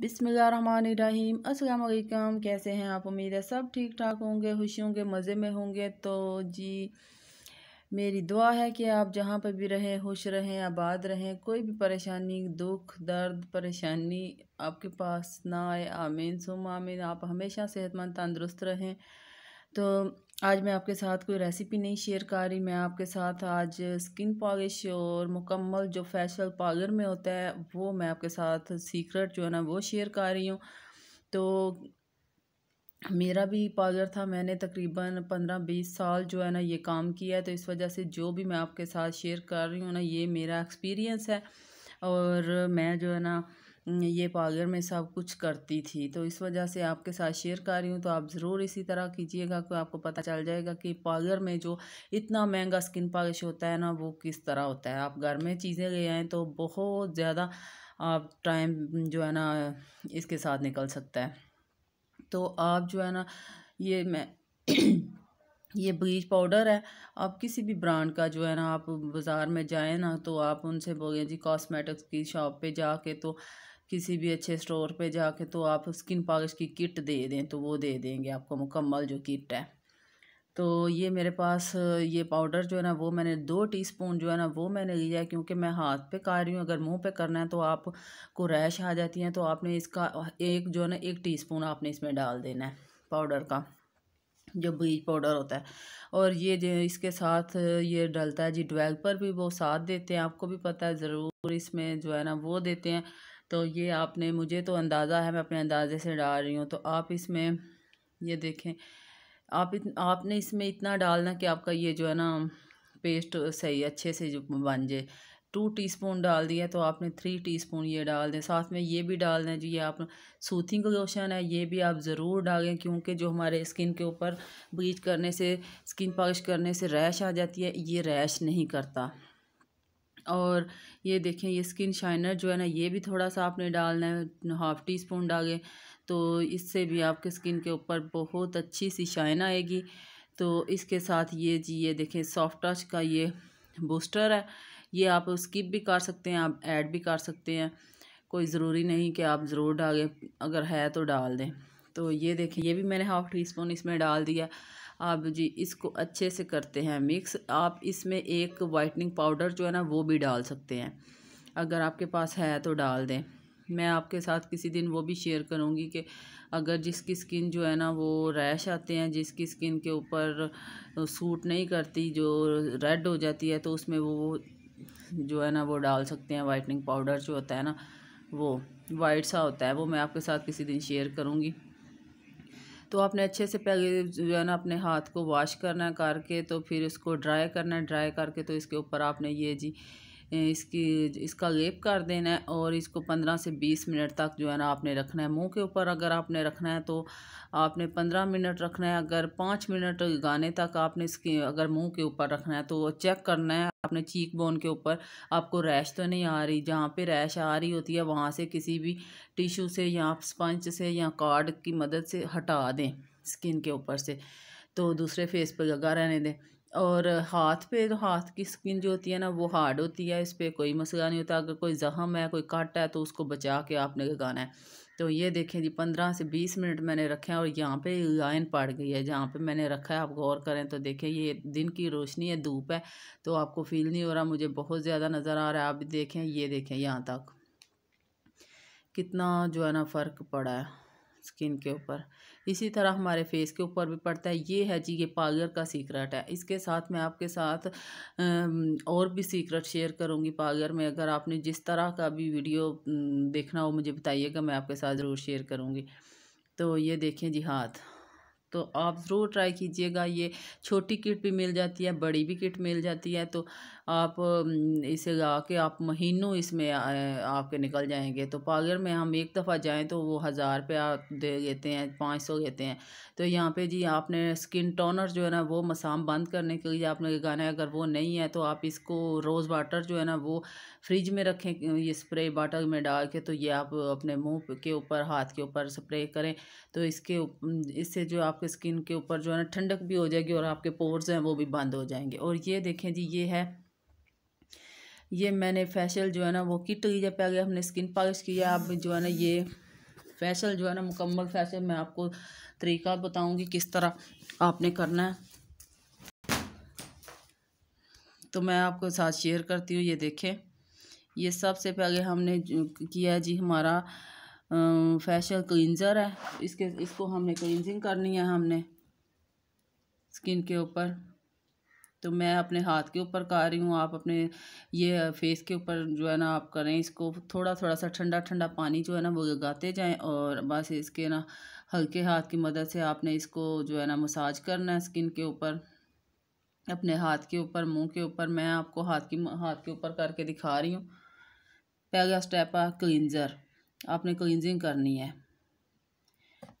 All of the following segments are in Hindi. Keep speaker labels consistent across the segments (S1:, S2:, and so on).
S1: बिसमीम अस्सलाम कैसे हैं आप उम्मीद है सब ठीक ठाक होंगे खुश होंगे मज़े में होंगे तो जी मेरी दुआ है कि आप जहाँ पर भी रहें खुश रहें आबाद रहें कोई भी परेशानी दुख दर्द परेशानी आपके पास ना आए आमीन सुम आमीन आप हमेशा सेहतमंद तंदुरुस्त रहें तो आज मैं आपके साथ कोई रेसिपी नहीं शेयर कर रही मैं आपके साथ आज स्किन पॉलिश और मुकम्मल जो फेशियल पार्लर में होता है वो मैं आपके साथ सीक्रेट जो है ना वो शेयर कर रही हूँ तो मेरा भी पार्लर था मैंने तकरीबन पंद्रह बीस साल जो है ना ये काम किया है तो इस वजह से जो भी मैं आपके साथ शेयर कर रही हूँ ना ये मेरा एक्सपीरियंस है और मैं जो है ना ये पागर में सब कुछ करती थी तो इस वजह से आपके साथ शेयर कर रही हूँ तो आप ज़रूर इसी तरह कीजिएगा कि आपको पता चल जाएगा कि पागर में जो इतना महंगा स्किन पॉलिश होता है ना वो किस तरह होता है आप घर में चीज़ें ले आएँ तो बहुत ज़्यादा आप टाइम जो है ना इसके साथ निकल सकता है तो आप जो है ना ये मैं ये ब्लीच पाउडर है आप किसी भी ब्रांड का जो है ना आप बाज़ार में जाए ना तो आप उनसे बोलें जी कॉस्मेटिक्स की शॉप पे जाके तो किसी भी अच्छे स्टोर पे जाके तो आप स्किन पॉलिश की किट दे दें तो वो दे देंगे आपको मुकम्मल जो किट है तो ये मेरे पास ये पाउडर जो है ना वो मैंने दो टीस्पून जो है ना वो मैंने लिया है क्योंकि मैं हाथ पे कर रही हूँ अगर मुंह पे करना है तो आपको रैश आ जाती है तो आपने इसका एक जो है ना एक टीस्पून आपने इसमें डाल देना है पाउडर का जो ब्लीच पाउडर होता है और ये इसके साथ ये डलता है जी ट्वेल्व पर भी वो साथ देते हैं आपको भी पता है ज़रूर इसमें जो है ना वो देते हैं तो ये आपने मुझे तो अंदाज़ा है मैं अपने अंदाज़े से डाल रही हूँ तो आप इसमें ये देखें आप इत, आपने इसमें इतना डालना कि आपका ये जो है ना पेस्ट सही अच्छे से जो बन जाए टू टीस्पून डाल दिया तो आपने थ्री टीस्पून ये डाल दें साथ में ये भी डाल दें जो ये आप सूथिंग लोशन है ये भी आप ज़रूर डालें क्योंकि जो हमारे स्किन के ऊपर ब्लीच करने से स्किन पॉलिश करने से रैश आ जाती है ये रैश नहीं करता और ये देखें ये स्किन शाइनर जो है ना ये भी थोड़ा सा आपने डालना है हाफ़ टी स्पून डालें तो इससे भी आपके स्किन के ऊपर बहुत अच्छी सी शाइन आएगी तो इसके साथ ये जी ये देखें सॉफ्ट टच का ये बूस्टर है ये आप स्किप भी कर सकते हैं आप ऐड भी कर सकते हैं कोई ज़रूरी नहीं कि आप ज़रूर डालें अगर है तो डाल दें तो ये देखें ये भी मैंने हाफ़ टी स्पून इसमें डाल दिया आप जी इसको अच्छे से करते हैं मिक्स आप इसमें एक वाइटनिंग पाउडर जो है ना वो भी डाल सकते हैं अगर आपके पास है तो डाल दें मैं आपके साथ किसी दिन वो भी शेयर करूँगी कि अगर जिसकी स्किन जो है ना वो रैश आते हैं जिसकी स्किन के ऊपर सूट नहीं करती जो रेड हो जाती है तो उसमें वो जो है ना वो डाल सकते हैं वाइटनिंग पाउडर जो होता है ना वो वाइट सा होता है वो मैं आपके साथ किसी दिन शेयर करूँगी तो आपने अच्छे से पहले जो है ना अपने हाथ को वॉश करना करके तो फिर इसको ड्राई करना है ड्राई करके तो इसके ऊपर आपने ये जी इसकी इसका लेप कर देना है और इसको पंद्रह से बीस मिनट तक जो है ना आपने रखना है मुंह के ऊपर अगर आपने रखना है तो आपने पंद्रह मिनट रखना है अगर पाँच मिनट गाने तक आपने इसकी अगर मुंह के ऊपर रखना है तो चेक करना है अपने चीक बोन के ऊपर आपको रैश तो नहीं आ रही जहाँ पे रैश आ रही होती है वहाँ से किसी भी टिश्यू से या स्पंज से या कार्ड की मदद से हटा दें स्किन के ऊपर से तो दूसरे फेस पर लगा रहने दें और हाथ पे तो हाथ की स्किन जो होती है ना वो हार्ड होती है इस पर कोई मसला नहीं होता अगर कोई ज़ख़म है कोई कट है तो उसको बचा के आपने लगाना है तो ये देखें जी पंद्रह से बीस मिनट मैंने रखे हैं और यहाँ पे लाइन पड़ गई है जहाँ पे मैंने रखा है आप गौर करें तो देखें ये दिन की रोशनी है धूप है तो आपको फील नहीं हो रहा मुझे बहुत ज़्यादा नज़र आ रहा है आप देखें ये देखें यहाँ तक कितना जो है ना फ़र्क पड़ा है स्किन के ऊपर इसी तरह हमारे फेस के ऊपर भी पड़ता है ये है जी ये पार्लर का सीक्रेट है इसके साथ मैं आपके साथ और भी सीक्रेट शेयर करूँगी पार्लर में अगर आपने जिस तरह का भी वीडियो देखना हो मुझे बताइएगा मैं आपके साथ ज़रूर शेयर करूँगी तो ये देखें जी हाथ तो आप ज़रूर ट्राई कीजिएगा ये छोटी किट भी मिल जाती है बड़ी भी किट मिल जाती है तो आप इसे गा के आप महीनों इसमें आपके निकल जाएंगे तो पागर में हम एक दफ़ा जाएं तो वो हज़ार पे आप दे देते हैं पाँच सौ देते हैं तो यहाँ पे जी आपने स्किन टोनर जो है ना वो मसाम बंद करने के लिए आपने गाना है अगर वो नहीं है तो आप इसको रोज़ वाटर जो है ना वो फ्रिज में रखें ये स्प्रे बाटल में डाल के तो ये आप अपने मुँह के ऊपर हाथ के ऊपर स्प्रे करें तो इसके इससे जो आपके स्किन के ऊपर जो है ना ठंडक भी हो जाएगी और आपके पोर्स हैं वो भी बंद हो जाएंगे और ये देखें जी ये है ये मैंने फेशियल जो है ना वो किट की तो जब पे गया हमने स्किन पॉलिश किया अब जो है ना ये फेशियल जो है ना मुकम्मल फेशियल मैं आपको तरीका बताऊंगी किस तरह आपने करना है तो मैं आपको साथ शेयर करती हूँ ये देखें ये सबसे पहले हमने किया जी हमारा फेशियल क्लिनज़र है इसके इसको हमने क्लिनजिंग करनी है हमने स्किन के ऊपर तो मैं अपने हाथ के ऊपर कर रही हूँ आप अपने ये फेस के ऊपर जो है ना आप करें इसको थोड़ा थोड़ा सा ठंडा ठंडा पानी जो है ना वो लगाते जाएँ और बस इसके ना हल्के हाथ की मदद से आपने इसको जो है ना मसाज करना है स्किन के ऊपर अपने हाथ के ऊपर मुंह के ऊपर मैं आपको हाथ की हाथ के ऊपर करके दिखा रही हूँ पहला स्टेप है क्लिनज़र आपने क्लिनजिंग करनी है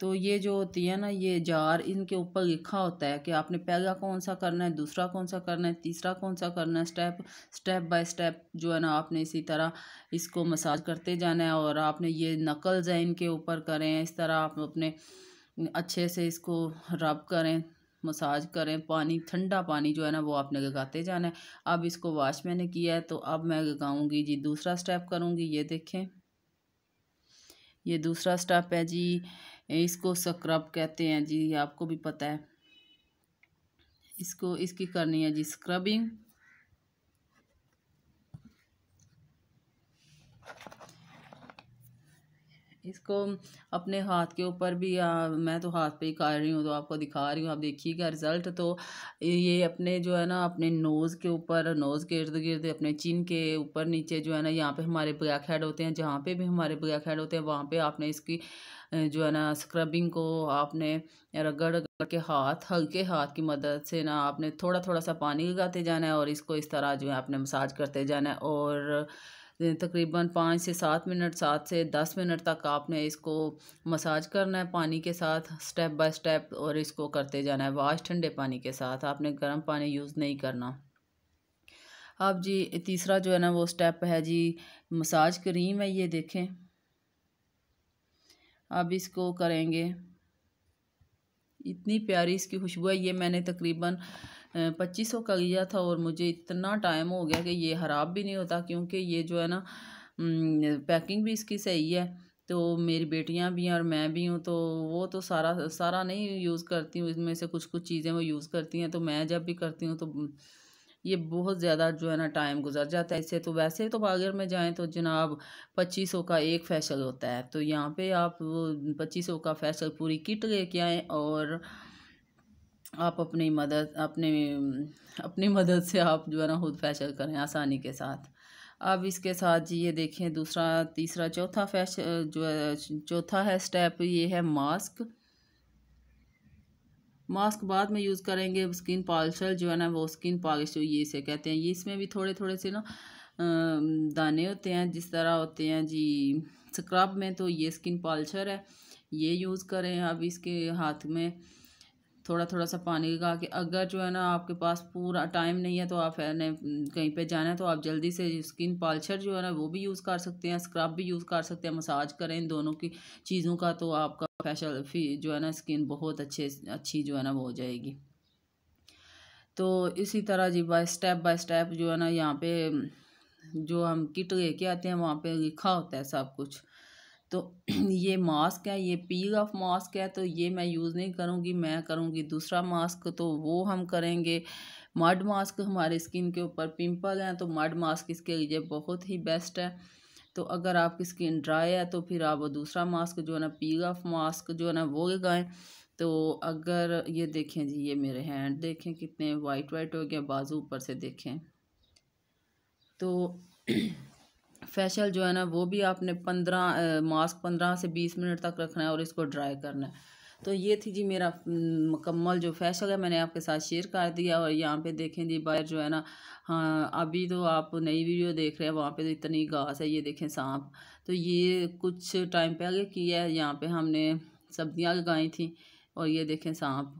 S1: तो ये जो होती है ना ये जार इनके ऊपर लिखा होता है कि आपने पहला कौन सा करना है दूसरा कौन सा करना है तीसरा कौन सा करना है स्टेप स्टेप बाय स्टेप जो है ना आपने इसी तरह इसको मसाज करते जाना है और आपने ये नकल्स हैं इनके ऊपर करें इस तरह आप अपने अच्छे से इसको रब करें मसाज करें पानी ठंडा पानी जो है ना वो आपने लगाते जाना है अब इसको वाश मैंने किया है तो अब मैं लगाऊँगी जी दूसरा स्टेप करूँगी ये देखें ये दूसरा स्टेप है जी इसको स्क्रब कहते हैं जी आपको भी पता है इसको इसकी करनी है जी स्क्रबिंग इसको अपने हाथ के ऊपर भी आ, मैं तो हाथ पे ही कर रही हूँ तो आपको दिखा रही हूँ आप देखिएगा रिज़ल्ट तो ये अपने जो है ना अपने नोज़ के ऊपर नोज़ के इर्द गिर्द अपने चिन के ऊपर नीचे जो है ना यहाँ पे हमारे ब्लैक हेड होते हैं जहाँ पे भी हमारे ब्लैक हेड होते हैं वहाँ पे आपने इसकी जो है ना स्क्रबिंग को आपने रगड़ रगड़ के हाथ हल्के हाथ की मदद से ना आपने थोड़ा थोड़ा सा पानी लगाते जाना है और इसको इस तरह जो है आपने मसाज करते जाना है और तकरीबन पाँच से सात मिनट सात से दस मिनट तक आपने इसको मसाज करना है पानी के साथ स्टेप बाय स्टेप और इसको करते जाना है वाश ठंडे पानी के साथ आपने गर्म पानी यूज़ नहीं करना अब जी तीसरा जो है ना वो स्टेप है जी मसाज क्रीम है ये देखें अब इसको करेंगे इतनी प्यारी इसकी खुशबू है ये मैंने तकरीबन पच्चीस सौ का लिया था और मुझे इतना टाइम हो गया कि ये ख़राब भी नहीं होता क्योंकि ये जो है ना पैकिंग भी इसकी सही है तो मेरी बेटियां भी हैं और मैं भी हूँ तो वो तो सारा सारा नहीं यूज़ करती हूँ इसमें से कुछ कुछ चीज़ें वो यूज़ करती हैं तो मैं जब भी करती हूँ तो ये बहुत ज़्यादा जो है ना टाइम गुजर जाता है इससे तो वैसे तो बागर में जाएँ तो जनाब पच्चीस सौ का एक फैसल होता है तो यहाँ पे आप वो पच्चीस सौ का फैसल पूरी किट लेके आएँ और आप अपनी मदद अपने अपनी मदद से आप जो है ना खुद फैशल करें आसानी के साथ अब इसके साथ जी ये देखें दूसरा तीसरा चौथा फैश जो है चौथा है स्टेप ये है मास्क मास्क बाद में यूज़ करेंगे स्किन पॉलिशर जो है ना वो स्किन पॉलिश ये इसे कहते हैं ये इसमें भी थोड़े थोड़े से ना दाने होते हैं जिस तरह होते हैं जी स्क्रब में तो ये स्किन पॉलिशर है ये यूज़ करें अब इसके हाथ में थोड़ा थोड़ा सा पानी का कि अगर जो है ना आपके पास पूरा टाइम नहीं है तो आप ने कहीं पे जाना है तो आप जल्दी से स्किन पालचर जो है ना वो भी यूज़ कर सकते हैं स्क्रब भी यूज़ कर सकते हैं मसाज करें इन दोनों की चीज़ों का तो आपका फैशल जो है ना स्किन बहुत अच्छे अच्छी जो है ना वो हो जाएगी तो इसी तरह जी बाय स्टेप बाय स्टेप जो है ना यहाँ पे जो हम किट लेके आते हैं वहाँ पे लिखा होता है सब कुछ तो ये मास्क है ये पी ऑफ मास्क है तो ये मैं यूज़ नहीं करूँगी मैं करूँगी दूसरा मास्क तो वो हम करेंगे मड मास्क हमारे स्किन के ऊपर पिंपल हैं तो मड मास्क इसके लिए बहुत ही बेस्ट है तो अगर आपकी स्किन ड्राई है तो फिर आप दूसरा मास्क जो है ना पी ऑफ मास्क जो है ना वो लगाएँ तो अगर ये देखें जी ये मेरे हैंड देखें कितने वाइट वाइट हो गए बाजू ऊपर से देखें तो फेशियल जो है ना वो भी आपने पंद्रह मास्क पंद्रह से बीस मिनट तक रखना है और इसको ड्राई करना है तो ये थी जी मेरा मुकम्मल जो फैशल है मैंने आपके साथ शेयर कर दिया और यहाँ पे देखें जी बाहर जो है ना हाँ अभी तो आप नई वीडियो देख रहे हैं वहाँ पे तो इतनी घास है ये देखें सांप तो ये कुछ टाइम पहले किया है यहाँ पे हमने सब्जियाँ लगाई थी और ये देखें सांप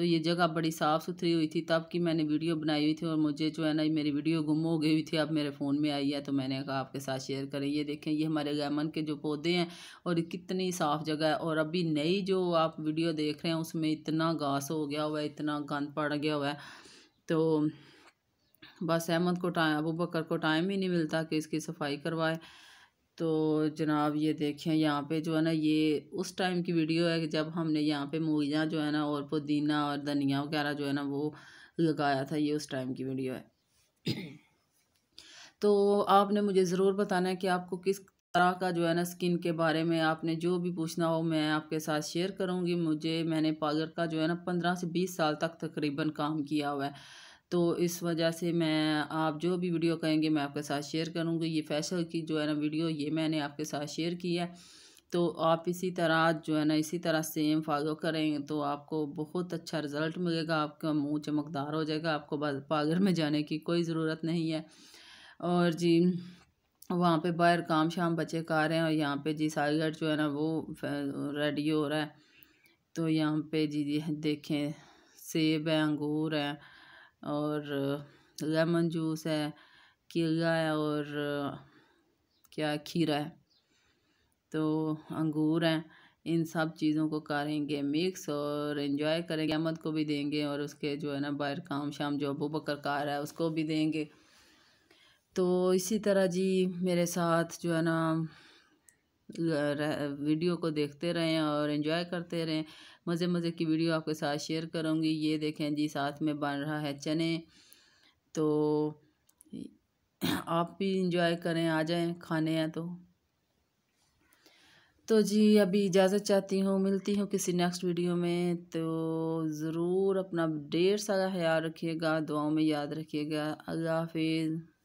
S1: तो ये जगह बड़ी साफ़ सुथरी हुई थी तब की मैंने वीडियो बनाई हुई थी और मुझे जो है ना मेरी वीडियो गुम हो गई हुई थी अब मेरे फ़ोन में आई है तो मैंने कहा आपके साथ शेयर करें ये देखें ये हमारे गैमन के जो पौधे हैं और कितनी साफ़ जगह है और अभी नई जो आप वीडियो देख रहे हैं उसमें इतना घास हो गया हुआ है इतना गंद पड़ गया हुआ है तो बस अहमद को टाइम अबू बकर को टाइम ही नहीं मिलता कि इसकी सफाई करवाए तो जनाब ये देखें यहाँ पे जो है ना ये उस टाइम की वीडियो है कि जब हमने यहाँ पे मूलियाँ जो है ना और पुदीना और धनिया वगैरह जो है ना वो लगाया था ये उस टाइम की वीडियो है तो आपने मुझे ज़रूर बताना है कि आपको किस तरह का जो है ना स्किन के बारे में आपने जो भी पूछना हो मैं आपके साथ शेयर करूँगी मुझे मैंने पार्लर का जो है ना पंद्रह से बीस साल तक तकरीबन काम किया हुआ है तो इस वजह से मैं आप जो भी वीडियो कहेंगे मैं आपके साथ शेयर करूँगी ये फैशन की जो है ना वीडियो ये मैंने आपके साथ शेयर की है तो आप इसी तरह जो है ना इसी तरह सेम फॉलो करें तो आपको बहुत अच्छा रिज़ल्ट मिलेगा आपका मुंह चमकदार हो जाएगा आपको पागर में जाने की कोई ज़रूरत नहीं है और जी वहाँ पे बाहर काम शाम बचे का रहे हैं और यहाँ पे जी साइलेट जो है ना वो रेडी हो रहा है तो यहाँ पे जी देखें सेब है अंगूर है और लेमन जूस है केला है और क्या खीरा है तो अंगूर हैं इन सब चीज़ों को करेंगे मिक्स और इन्जॉय करेंगे अहमद को भी देंगे और उसके जो है ना बाहर काम शाम जो अबू बकर कार है उसको भी देंगे तो इसी तरह जी मेरे साथ जो है ना वीडियो को देखते रहें और इन्जॉय करते रहें मज़े मज़े की वीडियो आपके साथ शेयर करूँगी ये देखें जी साथ में बन रहा है चने तो आप भी इंजॉय करें आ जाएं खाने हैं तो तो जी अभी इजाज़त चाहती हूँ मिलती हूँ किसी नेक्स्ट वीडियो में तो ज़रूर अपना ढेर सारा ख्याल रखिएगा दुआओं में याद रखिएगा अल्लाह हाफिज़